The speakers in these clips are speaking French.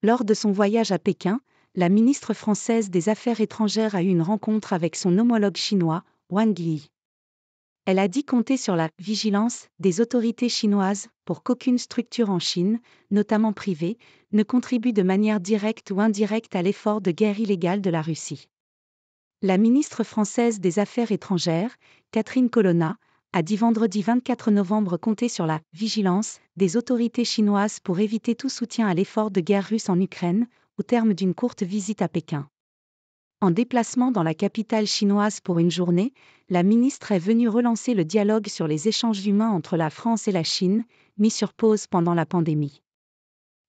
Lors de son voyage à Pékin, la ministre française des Affaires étrangères a eu une rencontre avec son homologue chinois, Wang Yi. Elle a dit compter sur la vigilance des autorités chinoises pour qu'aucune structure en Chine, notamment privée, ne contribue de manière directe ou indirecte à l'effort de guerre illégale de la Russie. La ministre française des Affaires étrangères, Catherine Colonna, a dit vendredi 24 novembre compter sur la vigilance des autorités chinoises pour éviter tout soutien à l'effort de guerre russe en Ukraine, au terme d'une courte visite à Pékin. En déplacement dans la capitale chinoise pour une journée, la ministre est venue relancer le dialogue sur les échanges humains entre la France et la Chine, mis sur pause pendant la pandémie.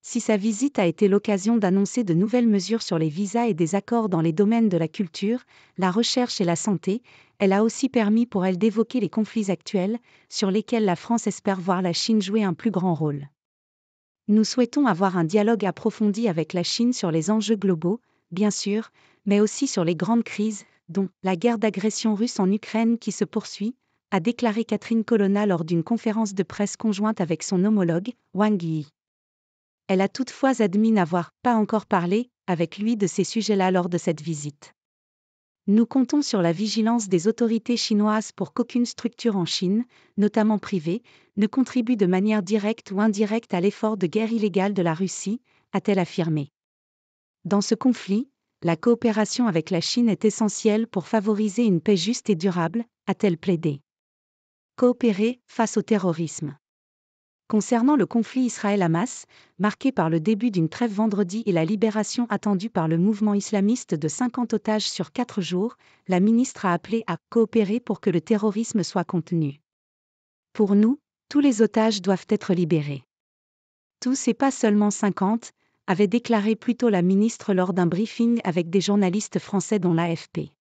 Si sa visite a été l'occasion d'annoncer de nouvelles mesures sur les visas et des accords dans les domaines de la culture, la recherche et la santé, elle a aussi permis pour elle d'évoquer les conflits actuels, sur lesquels la France espère voir la Chine jouer un plus grand rôle. Nous souhaitons avoir un dialogue approfondi avec la Chine sur les enjeux globaux, bien sûr, mais aussi sur les grandes crises, dont la guerre d'agression russe en Ukraine qui se poursuit, a déclaré Catherine Colonna lors d'une conférence de presse conjointe avec son homologue, Wang Yi. Elle a toutefois admis n'avoir pas encore parlé avec lui de ces sujets-là lors de cette visite. Nous comptons sur la vigilance des autorités chinoises pour qu'aucune structure en Chine, notamment privée, ne contribue de manière directe ou indirecte à l'effort de guerre illégale de la Russie, a-t-elle affirmé. Dans ce conflit, la coopération avec la Chine est essentielle pour favoriser une paix juste et durable, a-t-elle plaidé. Coopérer face au terrorisme. Concernant le conflit Israël-Hamas, marqué par le début d'une trêve vendredi et la libération attendue par le mouvement islamiste de 50 otages sur 4 jours, la ministre a appelé à coopérer pour que le terrorisme soit contenu. Pour nous, tous les otages doivent être libérés. Tous et pas seulement 50, avait déclaré plus tôt la ministre lors d'un briefing avec des journalistes français dont l'AFP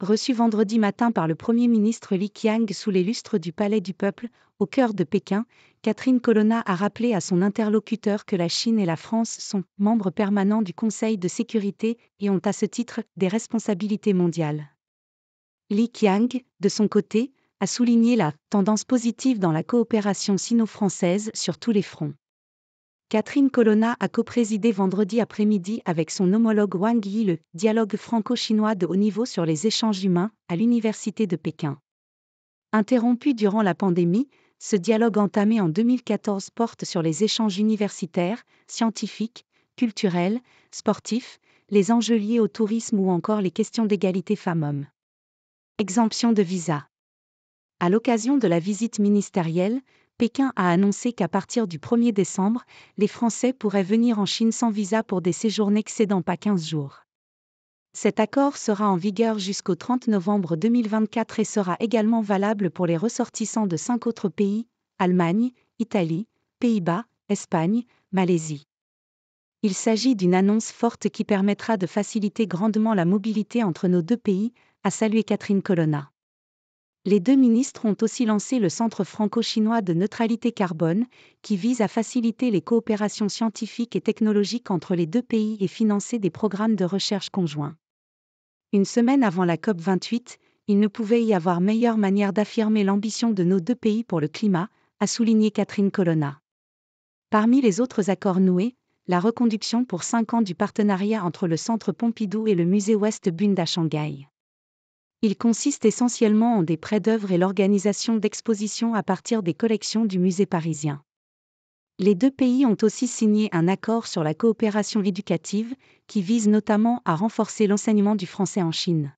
reçu vendredi matin par le Premier ministre Li Qiang sous les lustres du Palais du Peuple, au cœur de Pékin, Catherine Colonna a rappelé à son interlocuteur que la Chine et la France sont membres permanents du Conseil de sécurité et ont à ce titre des responsabilités mondiales. Li Qiang, de son côté, a souligné la tendance positive dans la coopération sino-française sur tous les fronts. Catherine Colonna a coprésidé vendredi après-midi avec son homologue Wang Yi le dialogue franco-chinois de haut niveau sur les échanges humains à l'Université de Pékin. Interrompu durant la pandémie, ce dialogue entamé en 2014 porte sur les échanges universitaires, scientifiques, culturels, sportifs, les enjeux liés au tourisme ou encore les questions d'égalité femmes-hommes. Exemption de visa. À l'occasion de la visite ministérielle, Pékin a annoncé qu'à partir du 1er décembre, les Français pourraient venir en Chine sans visa pour des séjours n'excédant pas 15 jours. Cet accord sera en vigueur jusqu'au 30 novembre 2024 et sera également valable pour les ressortissants de cinq autres pays, Allemagne, Italie, Pays-Bas, Espagne, Malaisie. Il s'agit d'une annonce forte qui permettra de faciliter grandement la mobilité entre nos deux pays, a salué Catherine Colonna. Les deux ministres ont aussi lancé le Centre franco-chinois de neutralité carbone, qui vise à faciliter les coopérations scientifiques et technologiques entre les deux pays et financer des programmes de recherche conjoints. Une semaine avant la COP28, il ne pouvait y avoir meilleure manière d'affirmer l'ambition de nos deux pays pour le climat, a souligné Catherine Colonna. Parmi les autres accords noués, la reconduction pour cinq ans du partenariat entre le Centre Pompidou et le Musée Ouest Bund à Shanghai. Il consiste essentiellement en des prêts d'œuvres et l'organisation d'expositions à partir des collections du musée parisien. Les deux pays ont aussi signé un accord sur la coopération éducative, qui vise notamment à renforcer l'enseignement du français en Chine.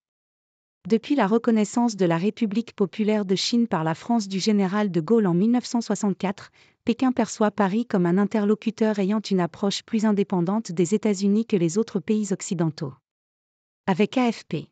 Depuis la reconnaissance de la République populaire de Chine par la France du général de Gaulle en 1964, Pékin perçoit Paris comme un interlocuteur ayant une approche plus indépendante des États-Unis que les autres pays occidentaux. Avec AFP.